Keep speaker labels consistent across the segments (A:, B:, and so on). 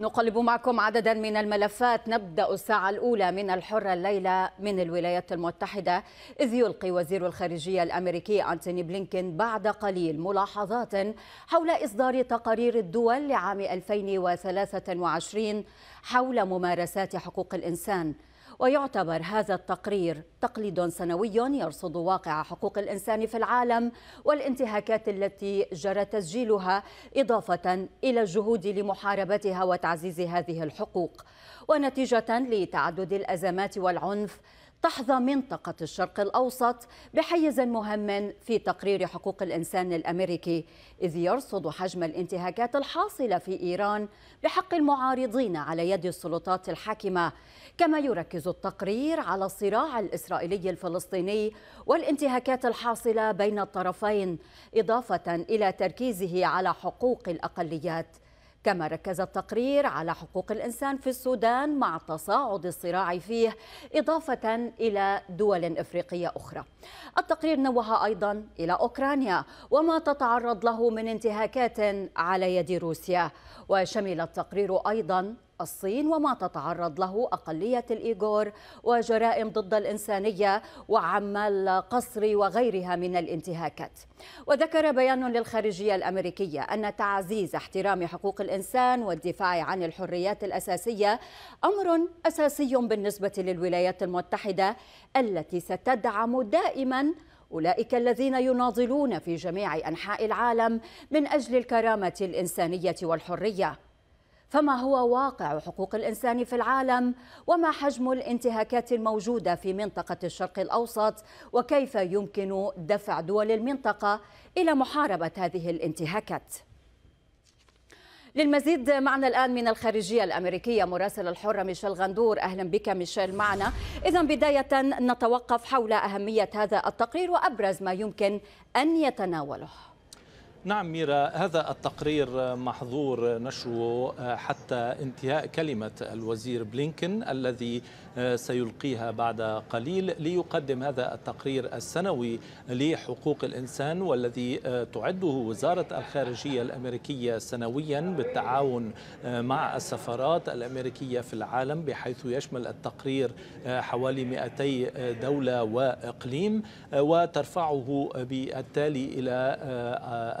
A: نقلب معكم عددا من الملفات نبدأ الساعة الأولى من الحرة الليلة من الولايات المتحدة إذ يلقي وزير الخارجية الأمريكي أنتوني بلينكن بعد قليل ملاحظات حول إصدار تقارير الدول لعام 2023 حول ممارسات حقوق الإنسان ويعتبر هذا التقرير تقليد سنوي يرصد واقع حقوق الإنسان في العالم والانتهاكات التي جرى تسجيلها إضافة إلى الجهود لمحاربتها وتعزيز هذه الحقوق ونتيجة لتعدد الأزمات والعنف تحظى منطقة الشرق الأوسط بحيز مهم في تقرير حقوق الإنسان الأمريكي إذ يرصد حجم الانتهاكات الحاصلة في إيران بحق المعارضين على يد السلطات الحاكمة كما يركز التقرير على الصراع الإسرائيلي الفلسطيني والانتهاكات الحاصلة بين الطرفين إضافة إلى تركيزه على حقوق الأقليات كما ركز التقرير على حقوق الإنسان في السودان مع تصاعد الصراع فيه إضافة إلى دول إفريقية أخرى التقرير نوه أيضا إلى أوكرانيا وما تتعرض له من انتهاكات على يد روسيا وشمل التقرير أيضا الصين وما تتعرض له أقلية الإيغور وجرائم ضد الإنسانية وعمال قصر وغيرها من الانتهاكات وذكر بيان للخارجية الأمريكية أن تعزيز احترام حقوق الإنسان والدفاع عن الحريات الأساسية أمر أساسي بالنسبة للولايات المتحدة التي ستدعم دائما أولئك الذين يناضلون في جميع أنحاء العالم من أجل الكرامة الإنسانية والحرية فما هو واقع حقوق الانسان في العالم وما حجم الانتهاكات الموجوده في منطقه الشرق الاوسط وكيف يمكن دفع دول المنطقه الى محاربه هذه الانتهاكات للمزيد معنا الآن من الخارجية الأمريكية مراسل الحرة ميشيل غندور أهلا بك ميشيل معنا إذا بداية نتوقف حول أهمية هذا التقرير وأبرز ما يمكن أن يتناوله
B: نعم ميرا هذا التقرير محظور نشره حتى انتهاء كلمة الوزير بلينكن الذي آه، سيلقيها بعد قليل ليقدم هذا التقرير السنوي لحقوق الإنسان والذي آه، تعده وزارة الخارجية الأمريكية سنويا بالتعاون آه، مع السفارات الأمريكية في العالم بحيث يشمل التقرير حوالي 200 دولة وإقليم وترفعه بالتالي إلى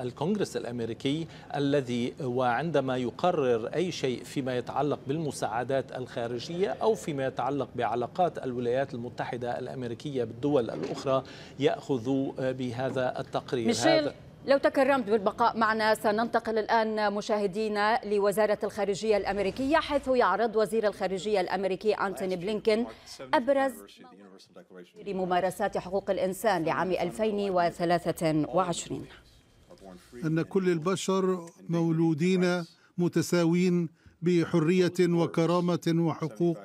B: الكونغرس الأمريكي الذي وعندما يقرر أي شيء فيما يتعلق بالمساعدات الخارجية أو فيما يتعلق يتعلق بعلاقات الولايات المتحدة الأمريكية بالدول الأخرى يأخذ بهذا التقرير هذا
A: لو تكرمت بالبقاء معنا سننتقل الآن مشاهدينا لوزارة الخارجية الأمريكية حيث يعرض وزير الخارجية الأمريكي أنتوني بلينكين أبرز ممارسات حقوق الإنسان لعام 2023
C: أن كل البشر مولودين متساوين بحرية وكرامة وحقوق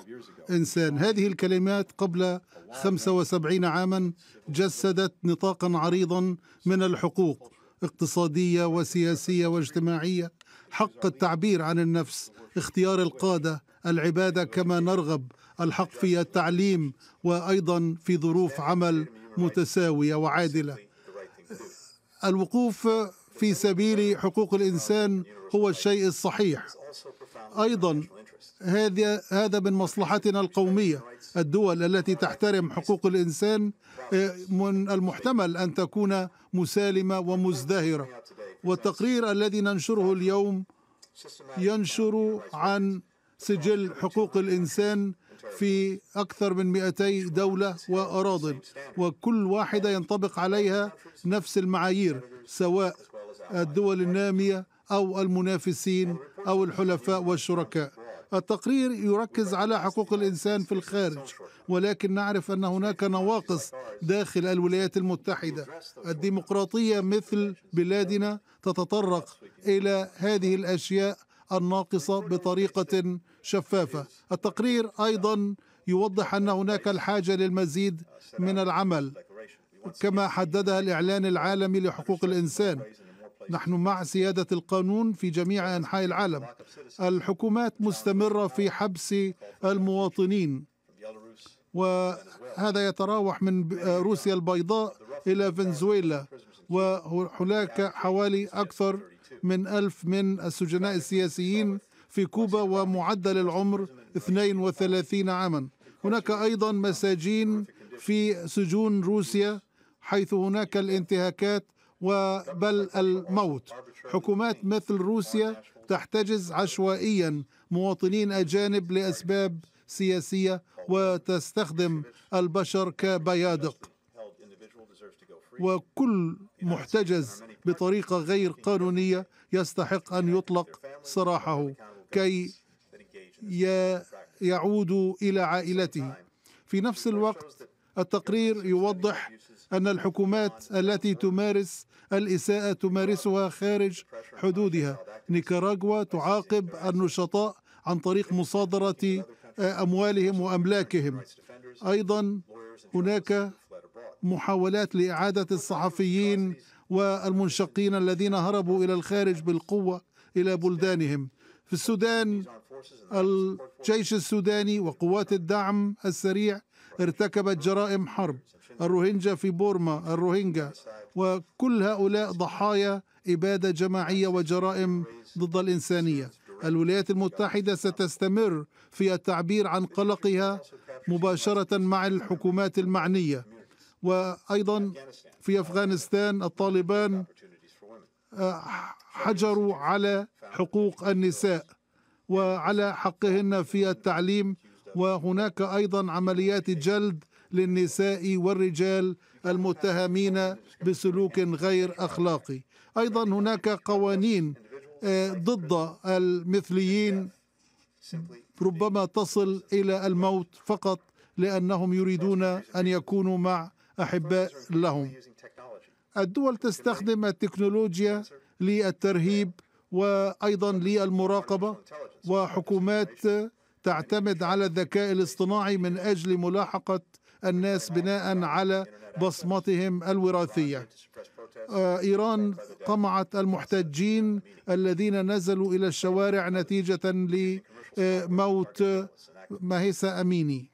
C: إنسان هذه الكلمات قبل 75 عاما جسدت نطاقا عريضا من الحقوق اقتصادية وسياسية واجتماعية حق التعبير عن النفس اختيار القادة العبادة كما نرغب الحق في التعليم وأيضا في ظروف عمل متساوية وعادلة الوقوف في سبيل حقوق الإنسان هو الشيء الصحيح ايضا هذا هذا من مصلحتنا القوميه الدول التي تحترم حقوق الانسان آه، من المحتمل ان تكون مسالمه ومزدهره والتقرير الذي ننشره اليوم ينشر عن سجل حقوق الانسان في أكثر من 200 دولة وأراضٍ وكل واحدة ينطبق عليها نفس المعايير سواء الدول النامية أو المنافسين أو الحلفاء والشركاء التقرير يركز على حقوق الإنسان في الخارج ولكن نعرف أن هناك نواقص داخل الولايات المتحدة الديمقراطية مثل بلادنا تتطرق إلى هذه الأشياء الناقصة بطريقة شفافة التقرير أيضا يوضح أن هناك الحاجة للمزيد من العمل كما حددها الإعلان العالمي لحقوق الإنسان نحن مع سيادة القانون في جميع أنحاء العالم الحكومات مستمرة في حبس المواطنين وهذا يتراوح من آه، روسيا البيضاء إلى فنزويلا وهناك حوالي أكثر من ألف من السجناء السياسيين في كوبا ومعدل العمر 32 عاما هناك أيضا مساجين في سجون روسيا حيث هناك الانتهاكات وبل الموت حكومات مثل روسيا تحتجز عشوائيا مواطنين أجانب لأسباب سياسية وتستخدم البشر كبيادق وكل محتجز بطريقة غير قانونية يستحق أن يطلق سراحه كي يعود إلى عائلته في نفس الوقت التقرير يوضح أن الحكومات التي تمارس الإساءة تمارسها خارج حدودها نيكاراغوا تعاقب النشطاء عن طريق مصادرة آه، أموالهم وأملاكهم أيضا هناك محاولات لإعادة الصحفيين والمنشقين الذين هربوا إلى الخارج بالقوة إلى بلدانهم في السودان الجيش السوداني وقوات الدعم السريع ارتكبت جرائم حرب الروهينجا في بورما الروهينجا وكل هؤلاء ضحايا إبادة جماعية وجرائم ضد الإنسانية الولايات المتحدة ستستمر في التعبير عن قلقها مباشرة مع الحكومات المعنية وأيضا في أفغانستان الطالبان آه، حجروا على حقوق النساء وعلى حقهن في التعليم وهناك أيضا عمليات جلد للنساء والرجال المتهمين بسلوك غير اخلاقي ايضا هناك قوانين آه، ضد المثليين ربما تصل الى الموت فقط لانهم يريدون ان يكونوا مع احباء لهم الدول تستخدم التكنولوجيا للترهيب وايضا للمراقبه وحكومات تعتمد على الذكاء الاصطناعي من اجل ملاحقه الناس بناء على بصمتهم الوراثيه آه، ايران قمعت المحتجين الذين نزلوا الى الشوارع نتيجه لموت ماهيسا اميني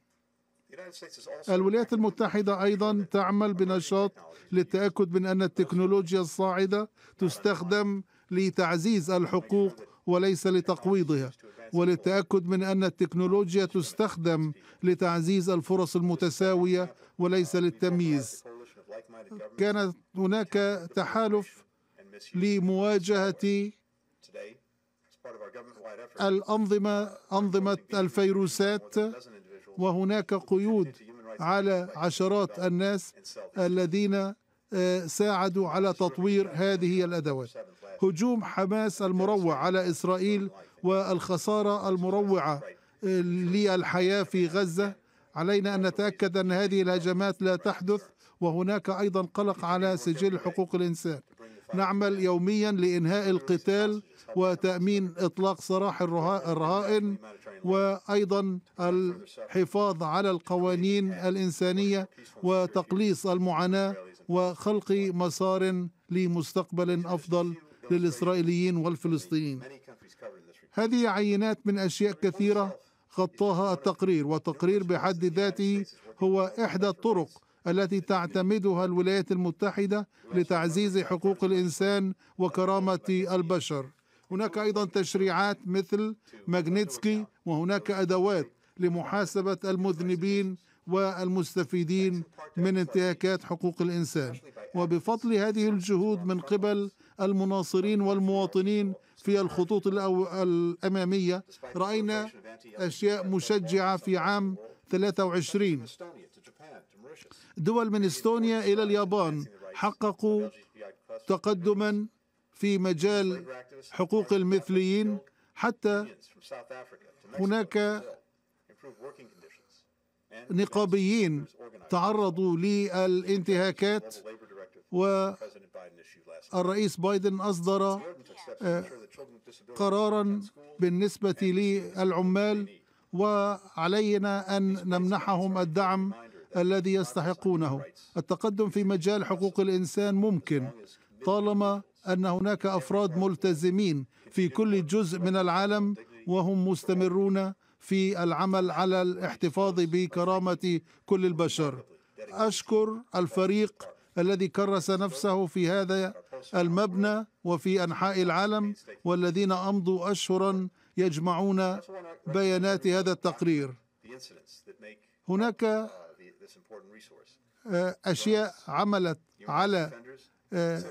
C: الولايات المتحده ايضا تعمل بنشاط للتاكد من ان التكنولوجيا الصاعده تستخدم لتعزيز الحقوق وليس لتقويضها وللتاكد من ان التكنولوجيا تستخدم لتعزيز الفرص المتساويه وليس للتمييز كانت هناك تحالف لمواجهه الانظمه انظمه الفيروسات وهناك قيود على عشرات الناس الذين آه، ساعدوا على تطوير هذه الادوات هجوم حماس المروع على اسرائيل والخسارة المروعة آه، للحياة في غزة علينا أن نتأكد أن هذه الهجمات لا تحدث وهناك أيضا قلق على سجل حقوق الإنسان نعمل يوميا لإنهاء القتال وتأمين إطلاق سراح الرهائن وأيضا الحفاظ على القوانين الإنسانية وتقليص المعاناة وخلق مسار لمستقبل أفضل للإسرائيليين والفلسطينيين هذه عينات من أشياء كثيرة غطاها التقرير والتقرير بحد ذاته هو إحدى الطرق التي تعتمدها الولايات المتحدة لتعزيز حقوق الإنسان وكرامة البشر هناك أيضا تشريعات مثل ماجنيتسكي وهناك أدوات لمحاسبة المذنبين والمستفيدين من انتهاكات حقوق الإنسان وبفضل هذه الجهود من قبل المناصرين والمواطنين في الخطوط الأمامية رأينا أشياء مشجعة في عام 23 دول من استونيا إلى اليابان حققوا تقدما في مجال حقوق المثليين حتى هناك نقابيين تعرضوا للانتهاكات والرئيس بايدن أصدر آه، قرارا بالنسبة للعمال وعلينا أن نمنحهم الدعم الذي يستحقونه التقدم في مجال حقوق الإنسان ممكن طالما أن هناك أفراد ملتزمين في كل جزء من العالم وهم مستمرون في العمل على الاحتفاظ بكرامة كل البشر أشكر الفريق الذي كرس نفسه في هذا المبنى وفي انحاء العالم والذين امضوا اشهرا يجمعون بيانات هذا التقرير
D: هناك آه،
C: اشياء عملت على آه،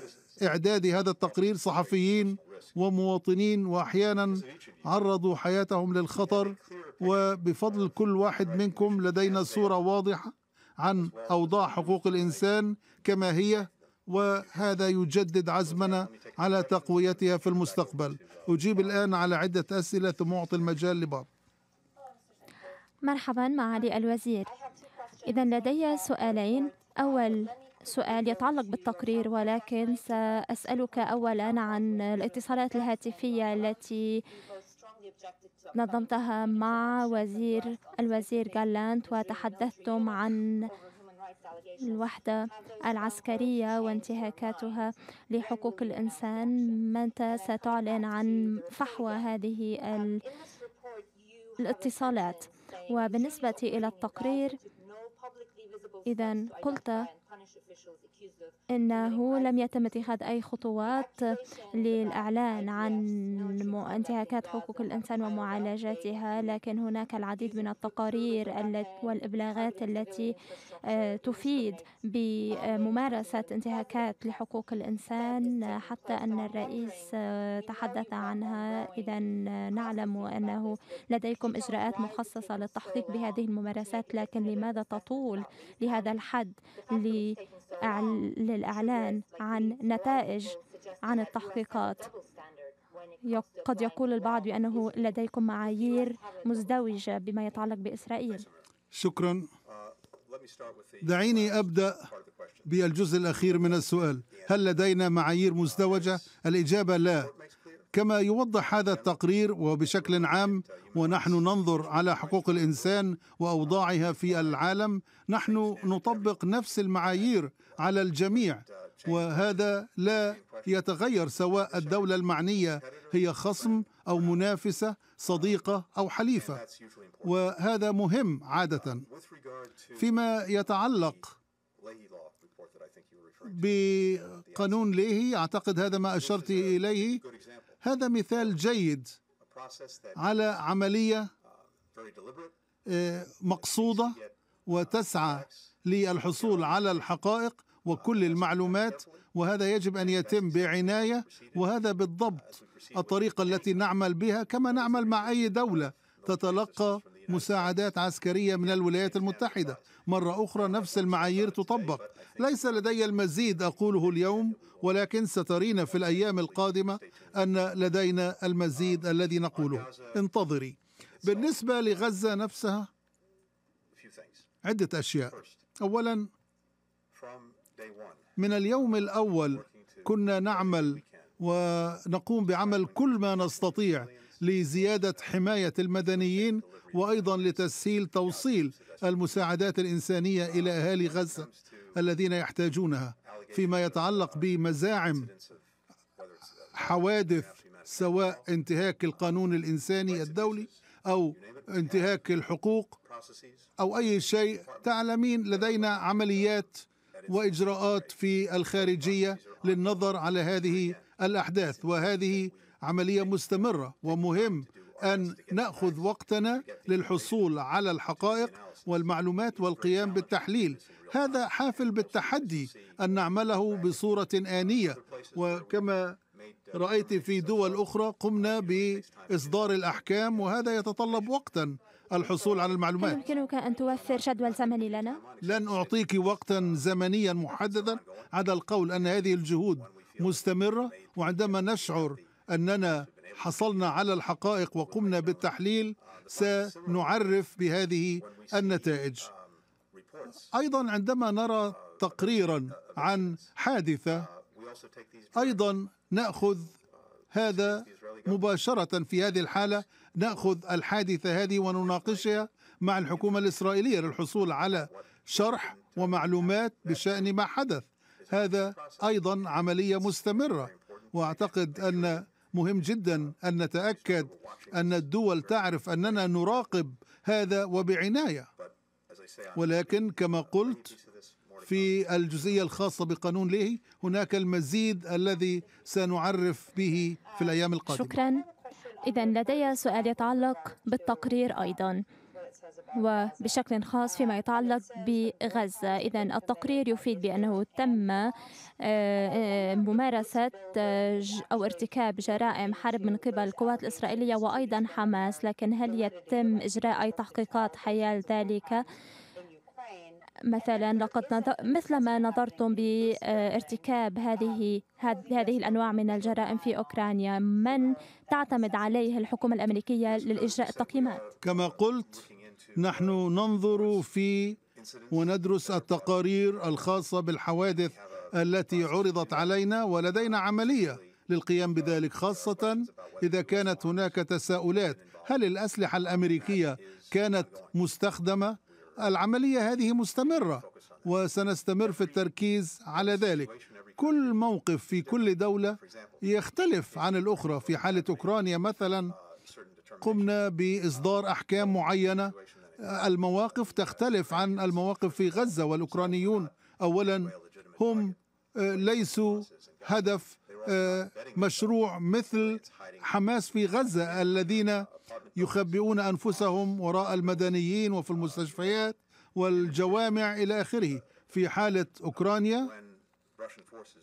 C: اعداد هذا التقرير صحفيين ومواطنين واحيانا عرضوا حياتهم للخطر وبفضل كل واحد منكم لدينا صوره واضحه عن أوضاع حقوق الإنسان كما هي وهذا يجدد عزمنا على تقويتها في المستقبل أجيب الآن على عدة أسئلة ثم أعطي المجال لبعض
D: مرحبا معالي الوزير إذا لدي سؤالين أول سؤال يتعلق بالتقرير ولكن سأسألك أولا عن الاتصالات الهاتفية التي نظمتها مع وزير الوزير جالانت وتحدثتم عن الوحدة العسكرية وانتهاكاتها لحقوق الإنسان متى ستعلن عن فحوى هذه الاتصالات وبالنسبة إلى التقرير إذا قلت انه لم يتم اتخاذ اي خطوات للاعلان عن انتهاكات حقوق الانسان ومعالجتها لكن هناك العديد من التقارير والابلاغات التي آه، تفيد بممارسه انتهاكات لحقوق الانسان حتى ان الرئيس آه، تحدث عنها اذا نعلم انه لديكم اجراءات مخصصه للتحقيق بهذه الممارسات لكن لماذا تطول لهذا الحد للإعلان عن نتائج عن التحقيقات قد يقول البعض بأنه لديكم معايير مزدوجة بما يتعلق بإسرائيل
C: شكرا uh, دعيني أبدأ بالجزء الأخير من السؤال هل لدينا معايير مزدوجة؟ الإجابة لا كما يوضح هذا التقرير وبشكل عام ونحن ننظر على حقوق الانسان واوضاعها في العالم نحن نطبق نفس المعايير على الجميع وهذا لا يتغير سواء الدوله المعنيه هي خصم او منافسه صديقه او حليفه وهذا مهم عاده فيما يتعلق بقانون ليهي اعتقد هذا ما اشرت اليه هذا مثال جيد على عملية آه، مقصودة وتسعى للحصول على الحقائق وكل المعلومات وهذا يجب ان يتم بعنايه وهذا بالضبط الطريقه التي نعمل بها كما نعمل مع اي دوله تتلقى مساعدات عسكرية من الولايات المتحدة مرة أخرى نفس المعايير تطبق ليس لدي المزيد أقوله اليوم ولكن سترين في الأيام القادمة أن لدينا المزيد الذي نقوله انتظري بالنسبة لغزة نفسها عدة أشياء أولا من اليوم الأول كنا نعمل ونقوم بعمل كل ما نستطيع لزياده حمايه المدنيين وايضا لتسهيل توصيل المساعدات الانسانيه الى اهالي غزه الذين يحتاجونها فيما يتعلق بمزاعم حوادث سواء انتهاك القانون الانساني الدولي او انتهاك الحقوق او اي شيء تعلمين لدينا عمليات واجراءات في الخارجيه للنظر على هذه الاحداث وهذه عملية مستمرة ومهم أن نأخذ وقتنا للحصول على الحقائق والمعلومات والقيام بالتحليل هذا حافل بالتحدي أن نعمله بصورة آنية وكما رأيت في دول أخرى قمنا بإصدار الأحكام وهذا يتطلب وقتا الحصول على المعلومات هل
D: يمكنك أن توفر جدول زمني لنا؟
C: لن أعطيك وقتا زمنيا محددا على القول أن هذه الجهود مستمرة وعندما نشعر أننا حصلنا على الحقائق وقمنا بالتحليل سنعرف بهذه النتائج أيضا عندما نرى تقريرا عن حادثة أيضا نأخذ هذا مباشرة في هذه الحالة نأخذ الحادثة هذه ونناقشها مع الحكومة الإسرائيلية للحصول على شرح ومعلومات بشأن ما حدث هذا أيضا عملية مستمرة وأعتقد أن مهم جدا ان نتاكد ان الدول تعرف اننا نراقب هذا وبعنايه ولكن كما قلت في الجزئيه الخاصه بقانون ليه هناك المزيد الذي سنعرف به في الايام القادمه
D: شكرا اذا لدي سؤال يتعلق بالتقرير ايضا وبشكل خاص فيما يتعلق بغزة إذا التقرير يفيد بأنه تم آه، آه، ممارسة آه، أو ارتكاب جرائم حرب من قبل القوات الإسرائيلية وأيضا حماس لكن هل يتم إجراء أي تحقيقات حيال ذلك؟ مثلا لقد نظر مثل ما نظرتم بارتكاب هذه هذه الانواع من الجرائم في اوكرانيا من تعتمد عليه الحكومه الامريكيه للاجراء التقييمات
C: كما قلت نحن ننظر في وندرس التقارير الخاصة بالحوادث التي عرضت علينا ولدينا عملية للقيام بذلك خاصة إذا كانت هناك تساؤلات هل الأسلحة الأمريكية كانت مستخدمة؟ العملية هذه مستمرة وسنستمر في التركيز على ذلك كل موقف في كل دولة يختلف عن الأخرى في حالة أوكرانيا مثلا قمنا باصدار احكام معينه المواقف تختلف عن المواقف في غزه والاوكرانيون اولا هم آه، ليسوا هدف آه، مشروع مثل حماس في غزه الذين يخبئون انفسهم وراء المدنيين وفي المستشفيات والجوامع الى اخره في حاله اوكرانيا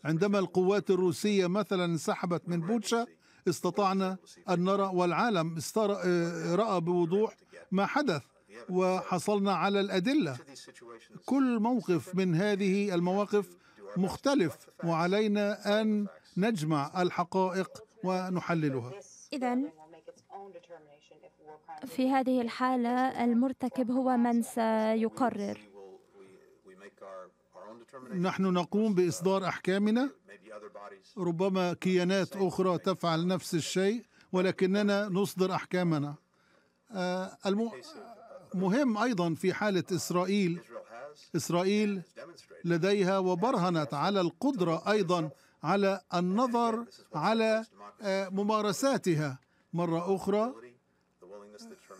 C: عندما القوات الروسيه مثلا انسحبت من بوتشا استطعنا أن نرى والعالم آه، رأى بوضوح ما حدث وحصلنا على الأدلة كل موقف من هذه المواقف مختلف وعلينا أن نجمع الحقائق ونحللها
D: إذا في هذه الحالة المرتكب هو من سيقرر
C: نحن نقوم باصدار احكامنا ربما كيانات اخرى تفعل نفس الشيء ولكننا نصدر احكامنا آه، مهم ايضا في حاله اسرائيل اسرائيل لديها وبرهنت على القدره ايضا على النظر على آه، ممارساتها مره اخرى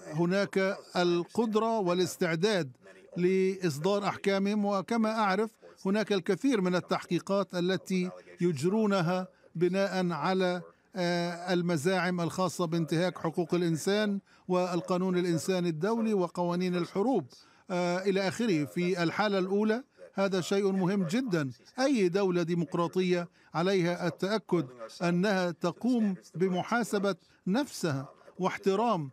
C: هناك القدره والاستعداد لاصدار احكامهم وكما اعرف هناك الكثير من التحقيقات التي يجرونها بناء على آه، المزاعم الخاصة بانتهاك حقوق الإنسان والقانون الإنساني الدولي وقوانين الحروب آه، إلى آخره في الحالة الأولى هذا شيء مهم جدا أي دولة ديمقراطية عليها التأكد أنها تقوم بمحاسبة نفسها واحترام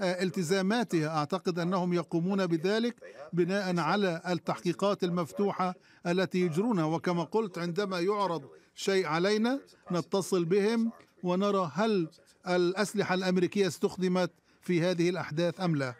C: آه، التزاماتها اعتقد انهم يقومون بذلك بناء على التحقيقات المفتوحه التي يجرونها وكما قلت عندما يعرض شيء علينا نتصل بهم ونرى هل الاسلحه الامريكيه استخدمت في هذه الاحداث ام لا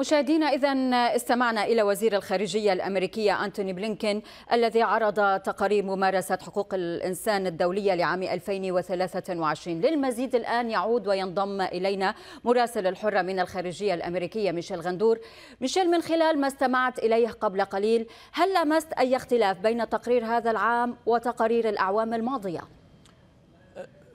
A: مشاهدينا إذا استمعنا إلى وزير الخارجية الأمريكية أنتوني بلينكين الذي عرض تقارير ممارسة حقوق الإنسان الدولية لعام 2023 للمزيد الآن يعود وينضم إلينا مراسل الحرة من الخارجية الأمريكية ميشيل غندور ميشيل من خلال ما استمعت إليه قبل قليل هل لمست أي اختلاف بين تقرير هذا العام وتقارير الأعوام الماضية؟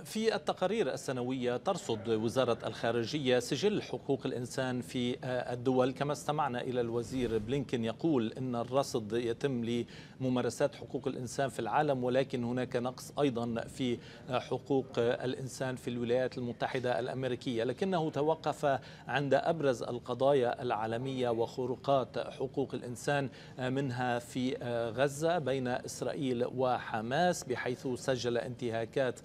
B: في التقارير السنوية ترصد وزارة الخارجية سجل حقوق الإنسان في الدول كما استمعنا إلى الوزير بلينكين يقول أن الرصد يتم لممارسات حقوق الإنسان في العالم ولكن هناك نقص أيضا في حقوق الإنسان في الولايات المتحدة الأمريكية لكنه توقف عند أبرز القضايا العالمية وخروقات حقوق الإنسان منها في غزة بين إسرائيل وحماس بحيث سجل انتهاكات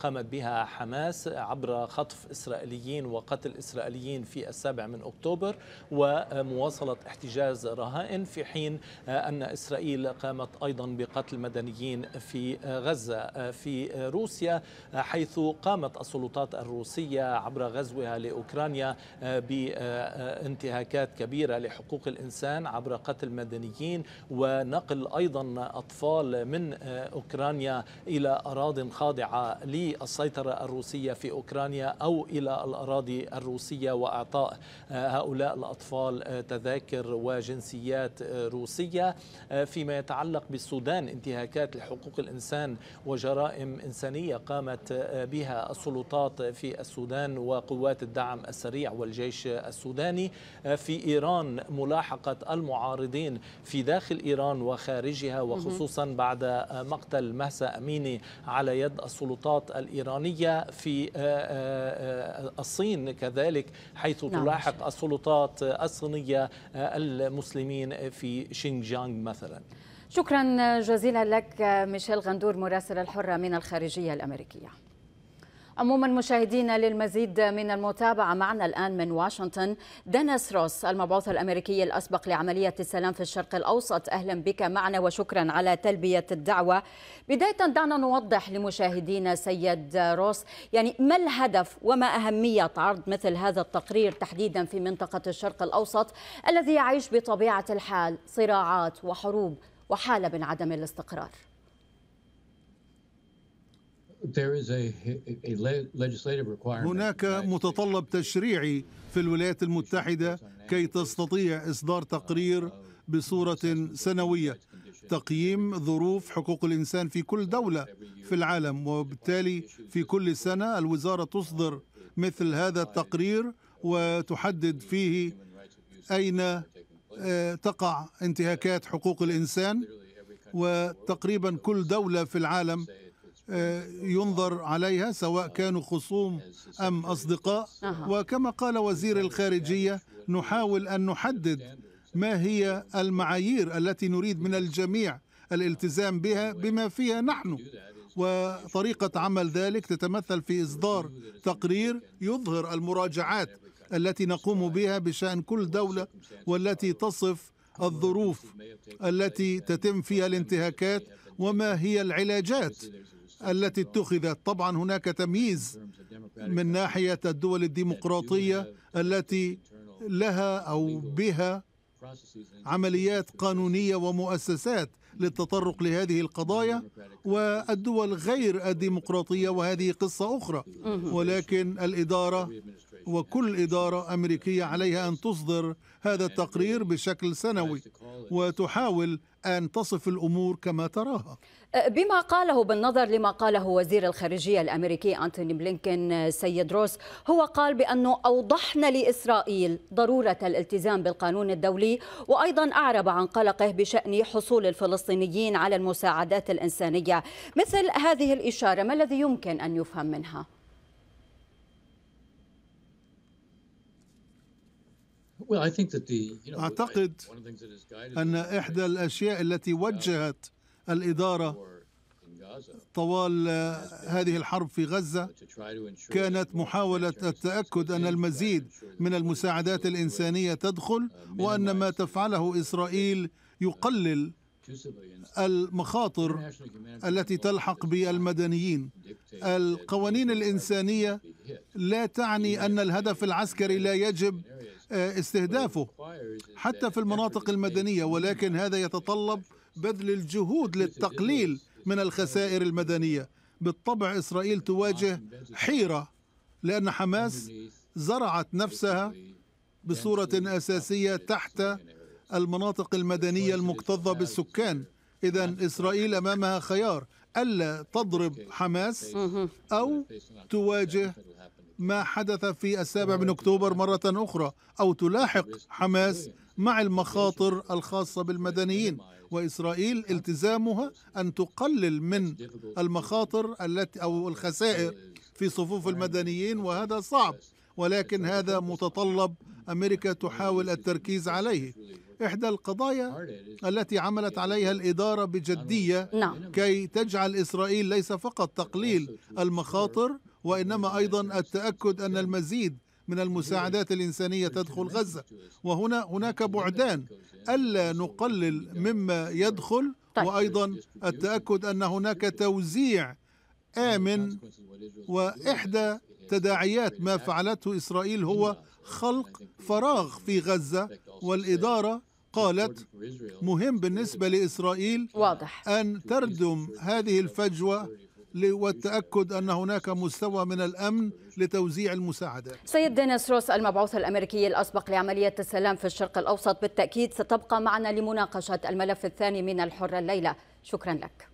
B: قام قامت بها حماس عبر خطف إسرائيليين وقتل إسرائيليين في السابع من أكتوبر ومواصلة احتجاز رهائن في حين أن إسرائيل قامت أيضا بقتل مدنيين في غزة في روسيا حيث قامت السلطات الروسية عبر غزوها لأوكرانيا بانتهاكات كبيرة لحقوق الإنسان عبر قتل مدنيين ونقل أيضا أطفال من أوكرانيا إلى أراض خاضعة السيطرة الروسية في أوكرانيا أو إلى الأراضي الروسية وإعطاء آه، هؤلاء الأطفال آه، تذاكر وجنسيات روسية آه، فيما يتعلق بالسودان انتهاكات لحقوق الإنسان وجرائم إنسانية قامت بها السلطات في السودان وقوات الدعم السريع والجيش السوداني في إيران ملاحقة المعارضين في داخل إيران وخارجها وخصوصا بعد مقتل مهسا أميني على يد السلطات الإيرانية الإيرانية في آه، آه، آه، الصين كذلك حيث نعم. تلاحق السلطات الصينية المسلمين في شينجيانغ مثلا
A: شكرا جزيلا لك ميشيل غندور مراسل الحرة من الخارجية الأمريكية عموما مشاهدينا للمزيد من المتابعة معنا الآن من واشنطن دانيس روس المبعوث الأمريكي الأسبق لعملية السلام في الشرق الأوسط أهلا بك معنا وشكرا على تلبية الدعوة بداية دعنا نوضح لمشاهدينا سيد روس يعني ما الهدف وما أهمية عرض مثل هذا التقرير تحديدا في منطقة الشرق الأوسط الذي يعيش بطبيعة الحال صراعات وحروب وحالة من عدم الاستقرار
C: هناك متطلب تشريعي في الولايات المتحدة كي تستطيع إصدار تقرير بصورة سنوية تقييم ظروف حقوق الإنسان في كل دولة في العالم وبالتالي في كل سنة الوزارة تصدر مثل هذا التقرير وتحدد فيه أين آه، تقع انتهاكات حقوق الإنسان وتقريبا كل دولة في العالم ينظر عليها سواء كانوا خصوم أم أصدقاء وكما قال وزير الخارجية نحاول أن نحدد ما هي المعايير التي نريد من الجميع الالتزام بها بما فيها نحن وطريقة عمل ذلك تتمثل في إصدار تقرير يظهر المراجعات التي نقوم بها بشأن كل دولة والتي تصف الظروف التي تتم فيها الانتهاكات وما هي العلاجات التي اتخذت طبعا هناك تمييز من ناحيه الدول الديمقراطيه التي لها او بها عمليات قانونيه ومؤسسات للتطرق لهذه القضايا والدول غير الديمقراطيه وهذه قصه اخرى ولكن الاداره وكل إدارة أمريكية عليها أن تصدر هذا التقرير بشكل سنوي وتحاول أن تصف الأمور كما تراها
A: بما قاله بالنظر لما قاله وزير الخارجية الأمريكي أنتوني بلينكين سيد روس هو قال بأنه أوضحنا لإسرائيل ضرورة الالتزام بالقانون الدولي وأيضا أعرب عن قلقه بشأن حصول الفلسطينيين على المساعدات الإنسانية مثل هذه الإشارة ما الذي يمكن أن يفهم منها؟
B: أعتقد أن إحدى الأشياء التي uh, وجهت الإدارة
C: طوال هذه الحرب في غزة كانت محاولة التأكد أن المزيد من المساعدات الإنسانية تدخل uh, وأن ما تفعله إسرائيل uh, يقلل المخاطر التي تلحق بالمدنيين القوانين الإنسانية لا تعني أن الهدف العسكري لا يجب استهدافه حتى في المناطق المدنية ولكن هذا يتطلب بذل الجهود للتقليل من الخسائر المدنية بالطبع إسرائيل تواجه حيرة لأن حماس زرعت نفسها بصورة أساسية تحت المناطق المدنية المكتظة بالسكان إذا إسرائيل أمامها خيار ألا تضرب حماس أو تواجه ما حدث في السابع من أكتوبر مرة أخرى أو تلاحق حماس مع المخاطر الخاصة بالمدنيين وإسرائيل التزامها أن تقلل من المخاطر التي أو الخسائر في صفوف المدنيين وهذا صعب ولكن هذا متطلب أمريكا تحاول التركيز عليه إحدى القضايا التي عملت عليها الإدارة بجدية كي تجعل إسرائيل ليس فقط تقليل المخاطر وانما ايضا التاكد ان المزيد من المساعدات الانسانيه تدخل غزه وهنا هناك بعدان الا نقلل مما يدخل طيب. وايضا التاكد ان هناك توزيع امن واحدى تداعيات ما فعلته اسرائيل هو خلق فراغ في غزه والاداره قالت مهم بالنسبه لاسرائيل واضح ان تردم هذه الفجوه والتأكد أن هناك مستوى من الأمن لتوزيع المساعدات
A: سيد دينيس روس المبعوث الأمريكي الأسبق لعملية السلام في الشرق الأوسط بالتأكيد ستبقى معنا لمناقشة الملف الثاني من الحرة الليلة شكرا لك